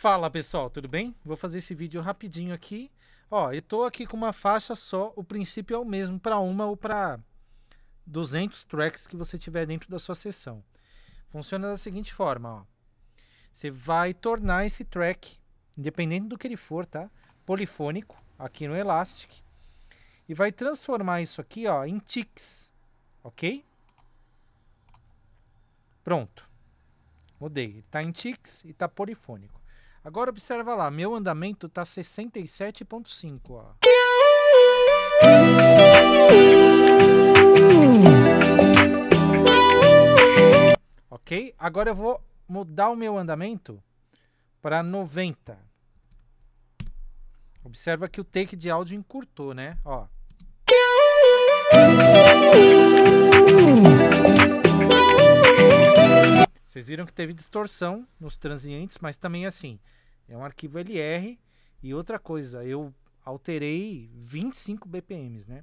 Fala pessoal, tudo bem? Vou fazer esse vídeo rapidinho aqui. Ó, eu tô aqui com uma faixa só, o princípio é o mesmo para uma ou para 200 tracks que você tiver dentro da sua sessão. Funciona da seguinte forma, ó. Você vai tornar esse track, independente do que ele for, tá? Polifônico, aqui no Elastic. E vai transformar isso aqui, ó, em ticks, ok? Pronto. Mudei, tá em ticks e tá polifônico. Agora observa lá, meu andamento está 67.5, ó. Ok? Agora eu vou mudar o meu andamento para 90. Observa que o take de áudio encurtou, né? Ó. viram que teve distorção nos transientes, mas também assim, é um arquivo LR e outra coisa, eu alterei 25 BPMs, né?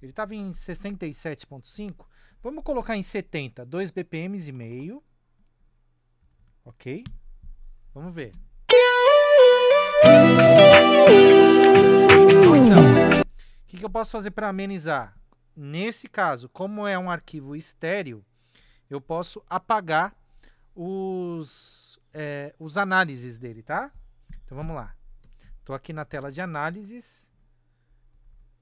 Ele estava em 67.5, vamos colocar em 70, 2 BPMs e meio. OK? Vamos ver. O que, que eu posso fazer para amenizar? Nesse caso, como é um arquivo estéreo, eu posso apagar os, é, os análises dele, tá? Então vamos lá. Tô aqui na tela de análises.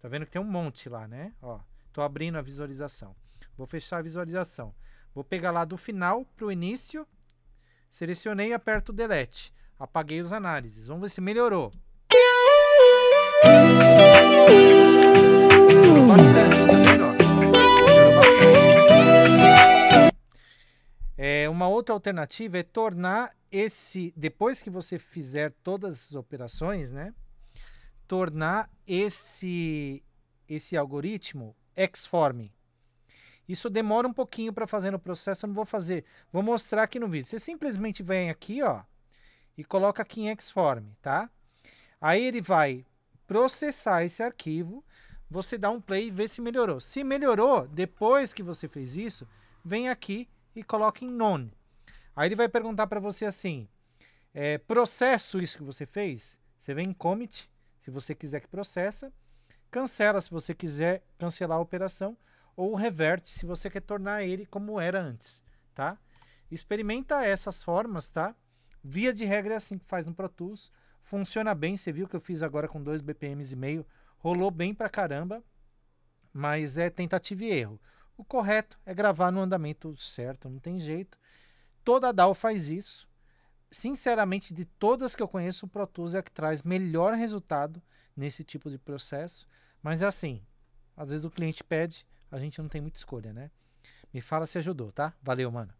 Tá vendo que tem um monte lá, né? Ó, tô abrindo a visualização. Vou fechar a visualização. Vou pegar lá do final para o início. Selecionei e aperto Delete. Apaguei os análises. Vamos ver se melhorou. uma outra alternativa é tornar esse, depois que você fizer todas as operações, né? Tornar esse, esse algoritmo XForm. Isso demora um pouquinho para fazer no processo, eu não vou fazer. Vou mostrar aqui no vídeo. Você simplesmente vem aqui, ó, e coloca aqui em Xform, tá? Aí ele vai processar esse arquivo, você dá um play e vê se melhorou. Se melhorou, depois que você fez isso, vem aqui e coloque em none. Aí ele vai perguntar para você assim, é, processo isso que você fez? Você vem em commit, se você quiser que processa, cancela se você quiser cancelar a operação ou reverte se você quer tornar ele como era antes, tá? Experimenta essas formas, tá? Via de regra é assim que faz no Pro Tools, funciona bem, você viu que eu fiz agora com dois BPMs e meio, rolou bem pra caramba, mas é tentativa e erro. O correto é gravar no andamento certo, não tem jeito. Toda DAO faz isso. Sinceramente, de todas que eu conheço, o Pro Tools é que traz melhor resultado nesse tipo de processo. Mas é assim, às vezes o cliente pede, a gente não tem muita escolha, né? Me fala se ajudou, tá? Valeu, mano.